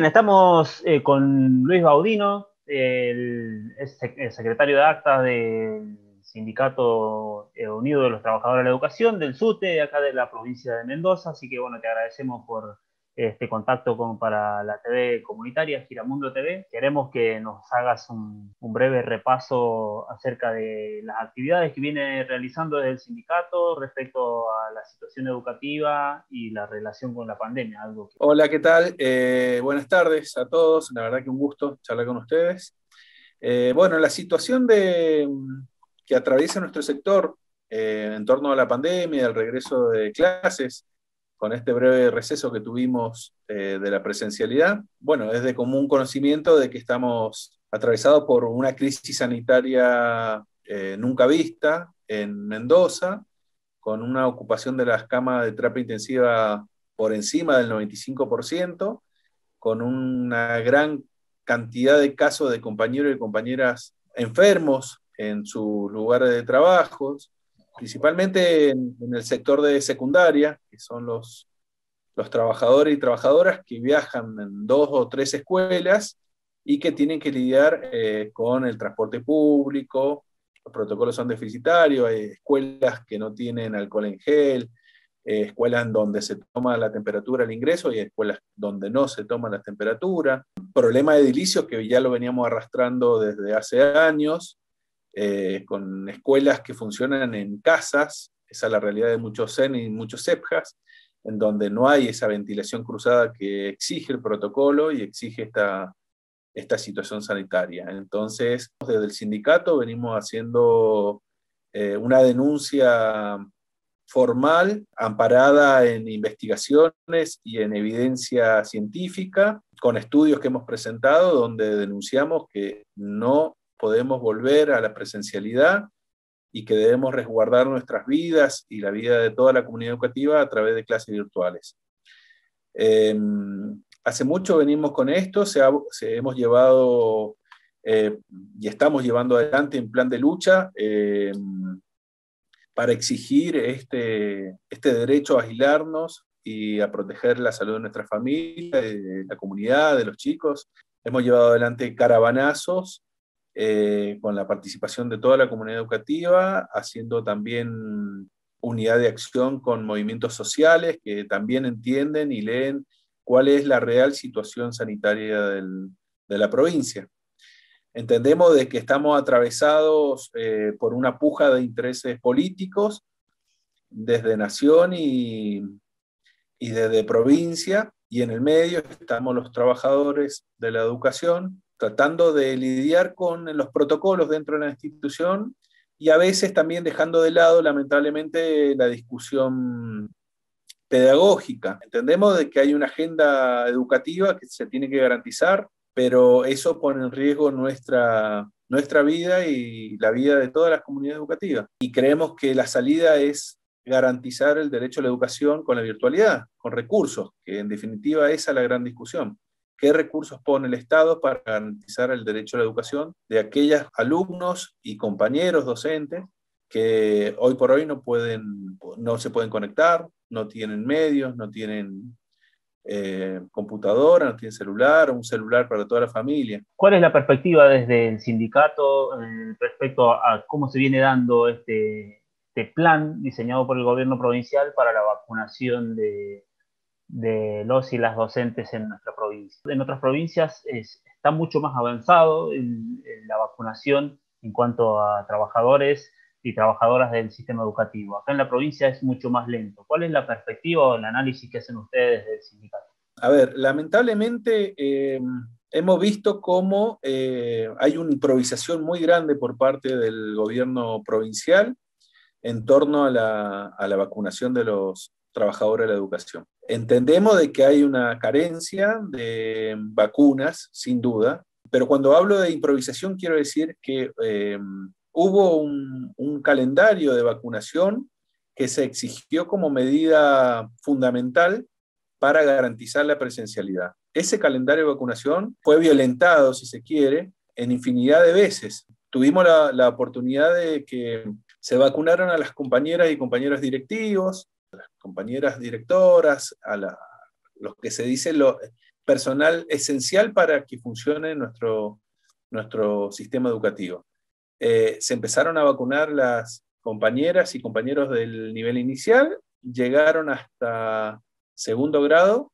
bien, estamos eh, con Luis Baudino, el, el, secretario de actas del Sindicato eh, Unido de los Trabajadores de la Educación, del SUTE, acá de la provincia de Mendoza. Así que bueno, te agradecemos por, este contacto para la TV comunitaria, Giramundo TV. Queremos que nos hagas un, breve repaso acerca de las actividades que viene realizando desde el sindicato respecto a la situación educativa y la relación con la pandemia. Algo Hola, ¿qué tal? Eh, buenas tardes a todos. La verdad que un gusto charlar con ustedes. Eh, bueno, la situación de, que atraviesa nuestro sector eh, en torno a la pandemia, al regreso de clases, con este breve receso que tuvimos eh, de la presencialidad, bueno, es de común conocimiento de que estamos atravesados por una crisis sanitaria eh, nunca vista en Mendoza, con una ocupación de las camas de terapia intensiva por encima del 95%, con una gran cantidad de casos de compañeros y compañeras enfermos en sus lugares de trabajo, principalmente en, el sector de secundaria, que son los, trabajadores y trabajadoras que viajan en dos o tres escuelas y que tienen que lidiar eh, con el transporte público, los protocolos son deficitarios, hay escuelas que no tienen alcohol en gel, eh, escuelas donde se toma la temperatura al ingreso y escuelas donde no se toma la temperatura. Problema de edilicios que ya lo veníamos arrastrando desde hace años, eh, con escuelas que funcionan en casas, esa es la realidad de muchos CEN y muchos CEPJAS, en donde no hay esa ventilación cruzada que exige el protocolo y exige esta, esta situación sanitaria. Entonces, desde el sindicato venimos haciendo eh, una denuncia formal, amparada en investigaciones y en evidencia científica, con estudios que hemos presentado donde denunciamos que no podemos volver a la presencialidad y que debemos resguardar nuestras vidas y la vida de toda la comunidad educativa a través de clases virtuales. Em, hace mucho venimos con esto, se hemos llevado eh, y estamos llevando adelante un plan de lucha em, para exigir este, este derecho a aislarnos y a proteger la salud de nuestra familia, de la comunidad, de los chicos. Hemos llevado adelante caravanazos eh, con la participación de toda la comunidad educativa, haciendo también unidad de acción con movimientos sociales que también entienden y leen cuál es la real situación sanitaria de la provincia. Entendemos de que estamos atravesados eh, por una puja de intereses políticos desde nación y desde provincia, y en el medio estamos los trabajadores de la educación, tratando de lidiar con los protocolos dentro de la institución y a veces también dejando de lado, lamentablemente, la discusión pedagógica. Entendemos de que hay una agenda educativa que se tiene que garantizar, pero eso pone en riesgo nuestra, nuestra vida y la vida de todas las comunidades educativas. Y creemos que la salida es garantizar el derecho a la educación con la virtualidad, con recursos, que en definitiva esa es la gran discusión qué recursos pone el Estado para garantizar el derecho a la educación de aquellos alumnos y compañeros docentes que hoy por hoy no, pueden, no se pueden conectar, no tienen medios, no tienen eh, computadora, no tienen celular, un celular para toda la familia. ¿Cuál es la perspectiva desde el sindicato eh, respecto a, cómo se viene dando este, este plan diseñado por el gobierno provincial para la vacunación de, de los y las docentes en nuestra provincia. En otras provincias está mucho más avanzado la vacunación en cuanto a trabajadores y trabajadoras del sistema educativo. Acá en la provincia es mucho más lento. ¿Cuál es la perspectiva o el análisis que hacen ustedes del sindicato? A ver, lamentablemente eh, hemos visto cómo eh, hay una improvisación muy grande por parte del gobierno provincial en torno a la vacunación de los trabajadores de la educación. Entendemos de que hay una carencia de vacunas, sin duda, pero cuando hablo de improvisación quiero decir que eh, hubo un, calendario de vacunación que se exigió como medida fundamental para garantizar la presencialidad. Ese calendario de vacunación fue violentado, si se quiere, en infinidad de veces. Tuvimos la, la oportunidad de que se vacunaron a las compañeras y compañeros directivos, las compañeras directoras, a los que se dice lo personal esencial para que funcione nuestro, nuestro sistema educativo. Eh, se empezaron a vacunar las compañeras y compañeros del nivel inicial, llegaron hasta segundo grado,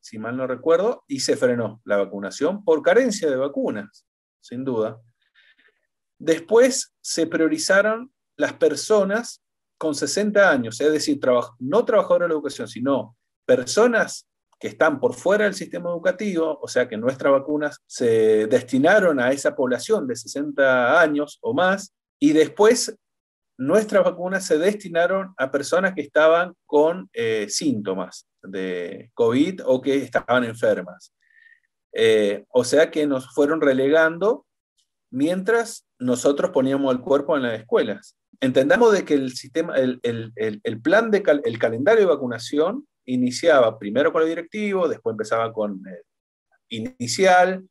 si mal no recuerdo, y se frenó la vacunación por carencia de vacunas, sin duda. Después se priorizaron las personas con 60 años, es decir, no trabajadores en la educación, sino personas que están por fuera del sistema educativo, o sea que nuestras vacunas se destinaron a esa población de 60 años o más, y después nuestras vacunas se destinaron a personas que estaban con eh, síntomas de COVID o que estaban enfermas. Eh, o sea que nos fueron relegando mientras nosotros poníamos el cuerpo en las escuelas entendamos de que el sistema, el, plan de el calendario de vacunación iniciaba primero con el directivo, después empezaba con eh, inicial,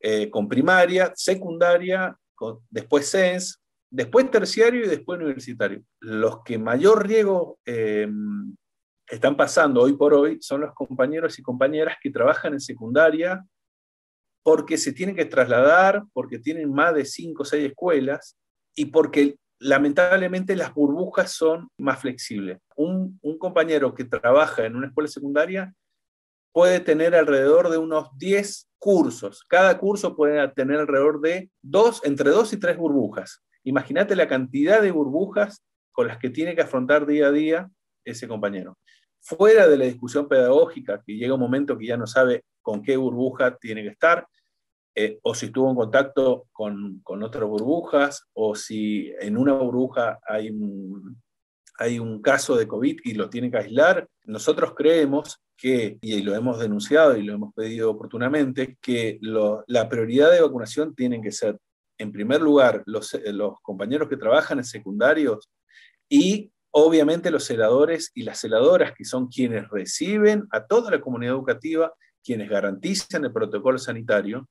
eh, con primaria, secundaria, después CENS, después terciario y después universitario. Los que mayor riesgo em, están pasando hoy por hoy son los compañeros y compañeras que trabajan en secundaria porque se tienen que trasladar, porque tienen más de cinco o seis escuelas y porque lamentablemente las burbujas son más flexibles. Un, compañero que trabaja en una escuela secundaria puede tener alrededor de unos 10 cursos. Cada curso puede tener alrededor de dos, entre dos y tres burbujas. Imagínate la cantidad de burbujas con las que tiene que afrontar día a día ese compañero. Fuera de la discusión pedagógica, que llega un momento que ya no sabe con qué burbuja tiene que estar, eh, o si tuvo un contacto con, con, otras burbujas, o si en una burbuja hay un, hay un caso de COVID y lo tienen que aislar. Nosotros creemos que, y lo hemos denunciado y lo hemos pedido oportunamente, que la prioridad de vacunación tienen que ser, en primer lugar, los, los compañeros que trabajan en secundarios y obviamente los celadores y las celadoras, que son quienes reciben a toda la comunidad educativa, quienes garantizan el protocolo sanitario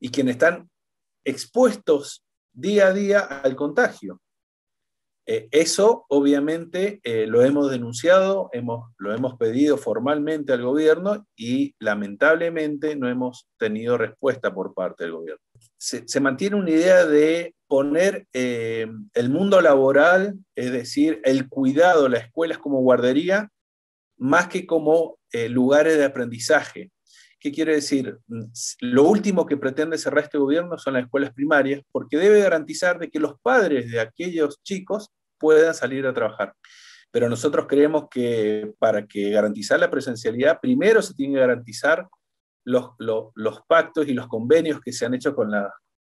y quienes están expuestos día a día al contagio. Eh, eso obviamente eh, lo hemos denunciado, lo hemos pedido formalmente al gobierno y lamentablemente no hemos tenido respuesta por parte del gobierno. Se, mantiene una idea de poner eh, el mundo laboral, es decir, el cuidado, las escuelas como guardería, más que como lugares de aprendizaje. ¿Qué quiere decir? Lo último que pretende cerrar este gobierno son las escuelas primarias, porque debe garantizar de que los padres de aquellos chicos puedan salir a trabajar. Pero nosotros creemos que para que garantizar la presencialidad, primero se tiene que garantizar los, pactos y los convenios que se han hecho con,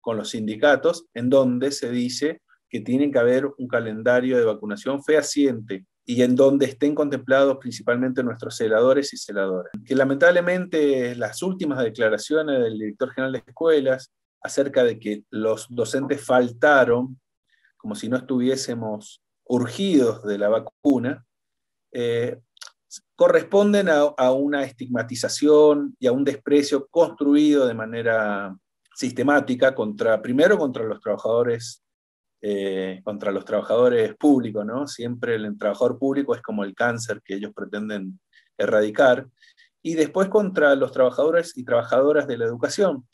con los sindicatos, en donde se dice que tiene que haber un calendario de vacunación fehaciente, y en donde estén contemplados principalmente nuestros celadores y celadoras. Que lamentablemente las últimas declaraciones del director general de escuelas acerca de que los docentes faltaron, como si no estuviésemos urgidos de la vacuna, eh, corresponden a, una estigmatización y a un desprecio construido de manera sistemática contra, primero contra los trabajadores eh, contra los trabajadores públicos, ¿no? Siempre el trabajador público es como el cáncer que ellos pretenden erradicar. Y después contra los trabajadores y trabajadoras de la educación,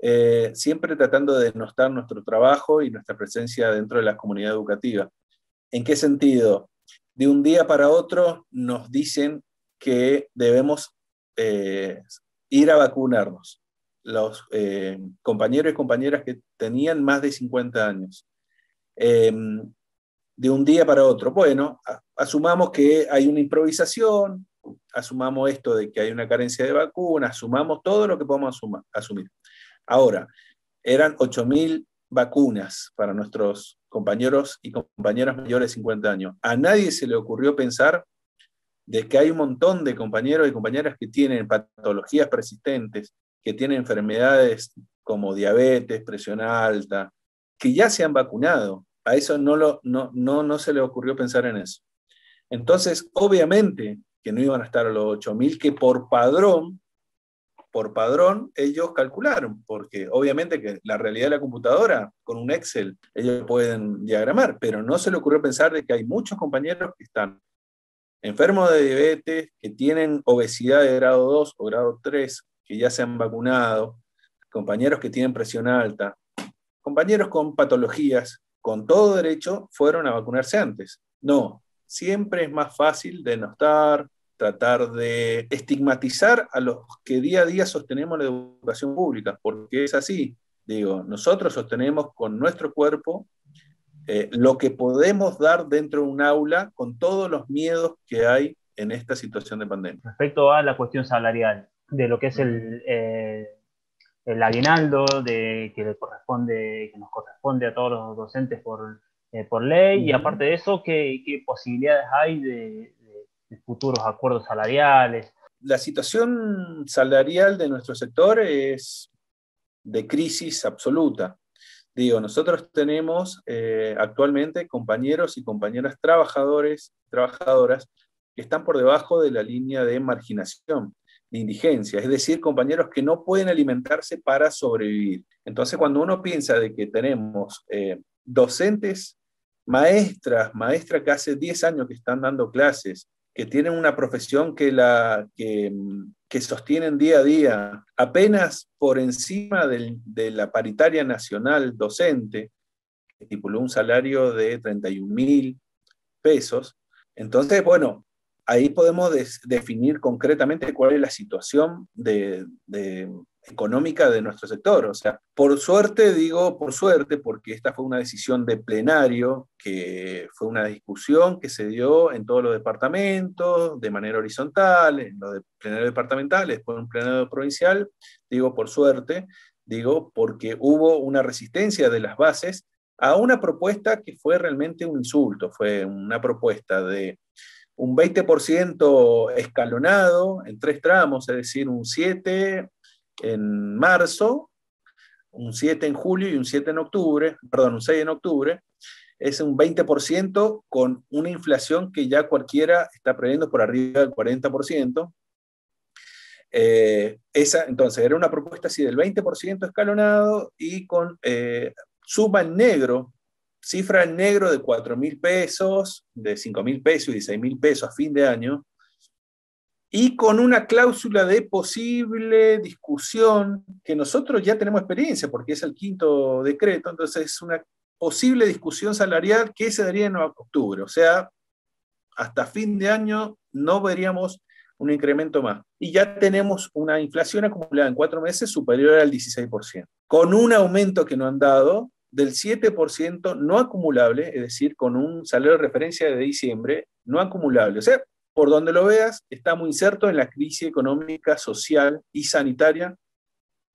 eh, siempre tratando de denostar nuestro trabajo y nuestra presencia dentro de la comunidad educativa. ¿En qué sentido? De un día para otro nos dicen que debemos eh, ir a vacunarnos. Los compañeros y compañeras que tenían más de 50 años. Em, de un día para otro. Bueno, asumamos que hay una improvisación, asumamos esto de que hay una carencia de vacunas, asumamos todo lo que podemos asumir. Ahora, eran 8.000 vacunas para nuestros compañeros y compañeras mayores de 50 años. A nadie se le ocurrió pensar de que hay un montón de compañeros y compañeras que tienen patologías persistentes, que tienen enfermedades como diabetes, presión alta, que ya se han vacunado a eso no, lo, no, no, se le ocurrió pensar en eso. Entonces, obviamente que no iban a estar a los 8.000 que por padrón, por padrón ellos calcularon, porque obviamente que la realidad de la computadora, con un Excel, ellos pueden diagramar, pero no se le ocurrió pensar de que hay muchos compañeros que están enfermos de diabetes, que tienen obesidad de grado 2 o grado 3, que ya se han vacunado, compañeros que tienen presión alta, compañeros con patologías con todo derecho, fueron a vacunarse antes. No, siempre es más fácil denostar, tratar de estigmatizar a los que día a día sostenemos la educación pública, porque es así. Digo, nosotros sostenemos con nuestro cuerpo eh, lo que podemos dar dentro de un aula con todos los miedos que hay en esta situación de pandemia. Respecto a la cuestión salarial, de lo que es el, eh, el aguinaldo de, que, le corresponde, que nos corresponde a todos los docentes por, eh, ley, y aparte de eso, ¿qué, posibilidades hay de, futuros acuerdos salariales? La situación salarial de nuestro sector es de crisis absoluta. Digo, nosotros tenemos eh, actualmente compañeros y compañeras trabajadores, trabajadoras, que están por debajo de la línea de marginación indigencia, es decir, compañeros que no pueden alimentarse para sobrevivir. Entonces, cuando uno piensa de que tenemos eh, docentes, maestras, maestras que hace 10 años que están dando clases, que tienen una profesión que, la, que, sostienen día a día, apenas por encima de la paritaria nacional docente, que estipuló un salario de 31 mil pesos. Entonces, bueno, ahí podemos definir concretamente cuál es la situación económica de nuestro sector. O sea, por suerte, digo por suerte, porque esta fue una decisión de plenario, que fue una discusión que se dio en todos los departamentos, de manera horizontal, en los de departamentales, departamental, después en un plenario provincial, digo por suerte, digo porque hubo una resistencia de las bases a una propuesta que fue realmente un insulto, fue una propuesta de un 20% escalonado en tres tramos, es decir, un 7 en marzo, un 7 en julio y un 7 en octubre, perdón, un 6 en octubre, es un 20% con una inflación que ya cualquiera está previendo por arriba del 40%. Eh, esa, entonces, era una propuesta así del 20% escalonado y con eh, suma en negro cifra en negro de 4 mil pesos, de 5 mil pesos y 16.000 mil pesos a fin de año, y con una cláusula de posible discusión, que nosotros ya tenemos experiencia porque es el quinto decreto, entonces es una posible discusión salarial que se daría en octubre, o sea, hasta fin de año no veríamos un incremento más. Y ya tenemos una inflación acumulada en cuatro meses superior al 16%, con un aumento que no han dado, del 7% no acumulable, es decir, con un salario de referencia de diciembre no acumulable. O sea, por donde lo veas, está muy insertos en la crisis económica, social y sanitaria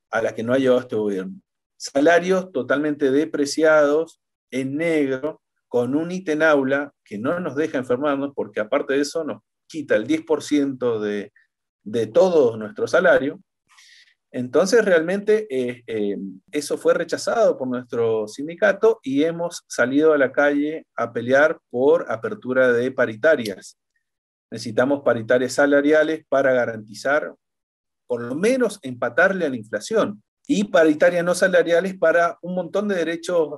a la que no ha llevado este gobierno. Salarios totalmente depreciados, en negro, con un ítem aula que no nos deja enfermarnos, porque aparte de eso nos quita el 10% de, de todo nuestro salario, entonces, realmente eh, eh, eso fue rechazado por nuestro sindicato y hemos salido a la calle a pelear por apertura de paritarias. Necesitamos paritarias salariales para garantizar, por lo menos, empatarle a la inflación y paritarias no salariales para un montón de derechos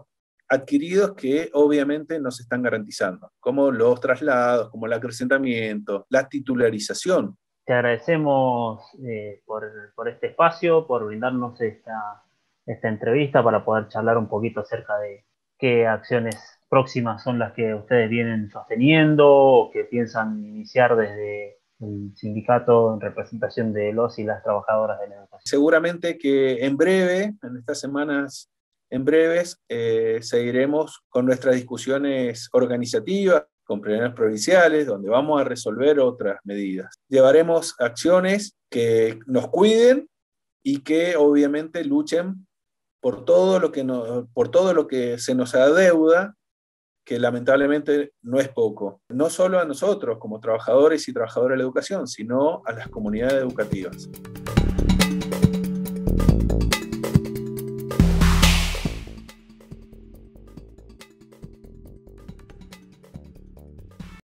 adquiridos que obviamente no se están garantizando, como los traslados, como el acrecentamiento, la titularización te agradecemos eh, por, este espacio, por brindarnos esta, entrevista para poder charlar un poquito acerca de qué acciones próximas son las que ustedes vienen sosteniendo o que piensan iniciar desde el sindicato en representación de los y las trabajadoras de la educación. Seguramente que en breve, en estas semanas en breves, eh, seguiremos con nuestras discusiones organizativas con problemas provinciales, donde vamos a resolver otras medidas. Llevaremos acciones que nos cuiden y que obviamente luchen por todo lo que, por todo lo que se nos adeuda, que lamentablemente no es poco, no solo a nosotros como trabajadores y trabajadoras de la educación, sino a las comunidades educativas.